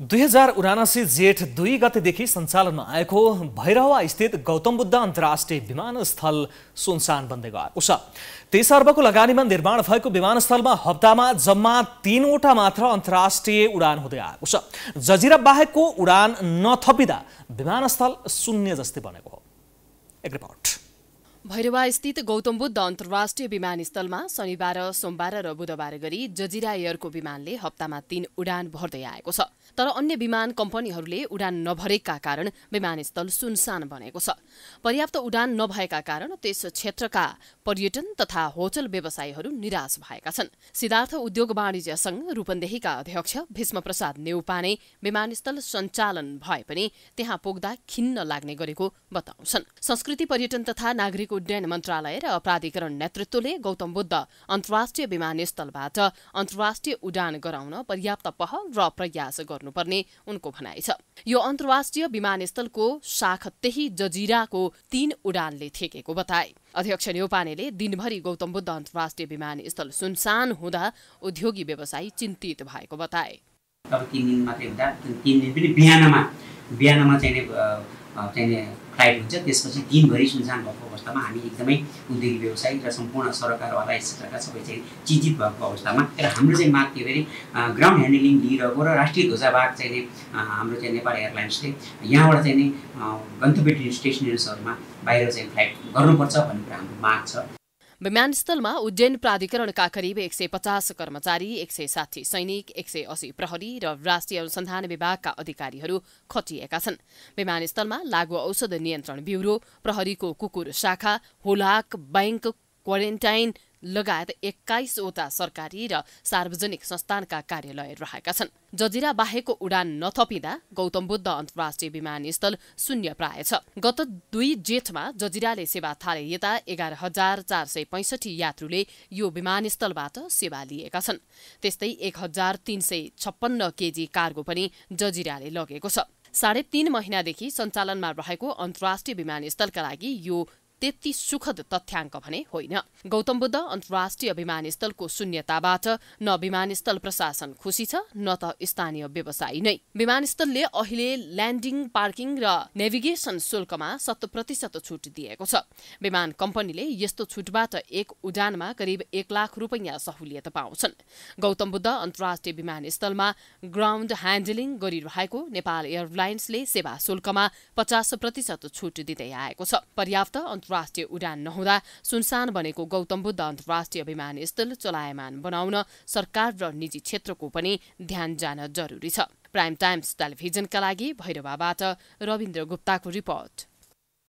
दुई हजार उनासी जेठ दुई गतेदेखि सञ्चालनमा आएको भैरवा स्थित गौतम बुद्ध अन्तर्राष्ट्रिय विमानस्थल सुनसान बन्दै गएको छ तेइस अर्बको लगानीमा निर्माण भएको विमानस्थलमा हप्तामा जम्मा तीनवटा मात्र अन्तर्राष्ट्रिय उडान हुँदै आएको छ जजिरा बाहेकको उडान नथपिँदा विमानस्थल शून्य जस्तै बनेको हो एक रिपोर्ट भैरवास्थित गौतम बुद्ध अन्तर्राष्ट्रिय विमानस्थलमा शनिबार सोमबार र बुधबार गरी जजिरा एयरको विमानले हप्तामा तीन उडान भर्दै आएको छ तर अन्य विमान कम्पनीहरूले उडान नभरेका कारण विमानस्थल सुनसान बनेको छ पर्याप्त उडान नभएका कारण त्यस क्षेत्रका पर्यटन तथा होटल व्यवसायीहरू निराश भएका छन् सिद्धार्थ उद्योग वाणिज्य संघ रूपन्देहीका अध्यक्ष भीष्म प्रसाद नेउपाने विमानस्थल सञ्चालन भए पनि त्यहाँ पुग्दा खिन्न लाग्ने गरेको बताउँछन् संस्कृति पर्यटन तथा नागरिक नागरिक उड्डयन मन्त्रालय र प्राधिकरण नेतृत्वले गौतम बुद्ध अन्तर्राष्ट्रिय विमानस्थलबाट अन्तर्राष्ट्रिय उडान गराउन पर्याप्त पहल र प्रयास गर्नुपर्ने उनको भनाइ छ यो अन्तर्राष्ट्रिय विमानस्थलको शाख त्यही जजिराको तीन उडानले थेकेको बताए अध्यक्ष न्यौपानेले दिनभरि गौतम बुद्ध अन्तर्राष्ट्रिय विमानस्थल सुनसान हुँदा उद्योगी व्यवसायी चिन्तित भएको बताए अब तिन दिनमा चाहिँ हुँदा तिन दिन पनि बिहानमा बिहानमा चाहिँ चाहिँ टाइप हुन्छ त्यसपछि दिनभरि सुनसान भएको अवस्थामा हामी एकदमै उद्योगी व्यवसाय र सम्पूर्ण सरकारवाला क्षेत्रका सबै चाहिँ चिन्तित भएको अवस्थामा र हाम्रो चाहिँ माग के अरे ग्राउन्ड ह्यान्डलिङ लिइरहेको र राष्ट्रिय ध्वजाबाग चाहिँ हाम्रो चाहिँ नेपाल एयरलाइन्सले यहाँबाट चाहिँ नि गन्तव्य स्टेसनहरूमा बाहिर चाहिँ फ्लाइट गर्नुपर्छ भन्ने कुरा हाम्रो माग छ विमानस्थलमा उड्डयन प्राधिकरणका करिब एक सय पचास कर्मचारी एक सय साठी सैनिक एक सय अस्सी प्रहरी र राष्ट्रिय अनुसन्धान विभागका अधिकारीहरू खटिएका छन् विमानस्थलमा लागु औषध नियन्त्रण ब्युरो प्रहरीको कुकुर शाखा होलाक बैंक क्वारेन्टाइन लगायत एक्काइसवटा सरकारी र सार्वजनिक संस्थानका कार्यालय रहेका छन् जजिरा बाहेकको उडान नथपिँदा गौतम बुद्ध अन्तर्राष्ट्रिय विमानस्थल शून्य प्राय छ गत दुई जेठमा जजिराले सेवा थाले यता एघार हजार चार सय पैसठी यात्रुले यो विमानस्थलबाट सेवा लिएका छन् त्यस्तै एक हजार तीन सय छप्पन्न केजी कार्गो पनि जजिराले लगेको छ साढे तीन महिनादेखि सञ्चालनमा रहेको अन्तर्राष्ट्रिय विमानस्थलका लागि यो त्यति सुखद तथ्याङ्क भने होइन गौतम बुद्ध अन्तर्राष्ट्रिय विमानस्थलको शून्यताबाट न विमानस्थल प्रशासन खुसी छ न त स्थानीय व्यवसायी नै विमानस्थलले अहिले ल्यान्डिङ पार्किङ र नेभिगेसन शुल्कमा शत प्रतिशत छुट दिएको छ विमान कम्पनीले यस्तो छुटबाट एक उडानमा करिब एक लाख रूपियाँ सहुलियत पाउँछन् गौतम बुद्ध अन्तर्राष्ट्रिय विमानस्थलमा ग्राउन्ड ह्यान्डलिङ गरिरहेको नेपाल एयरलाइन्सले सेवा शुल्कमा पचास प्रतिशत छुट दिँदै आएको छ पर्याप्त अन्तर्राष्ट्रिय उडान नहुँदा सुनसान बनेको गौतम बुद्ध अन्तर्राष्ट्रिय विमानस्थल चलायमान बनाउन सरकार र निजी क्षेत्रको पनि ध्यान जान जरुरी छ प्राइम टाइम्स टेलिभिजनका लागि भैरवाबाट रविन्द्र गुप्ताको रिपोर्ट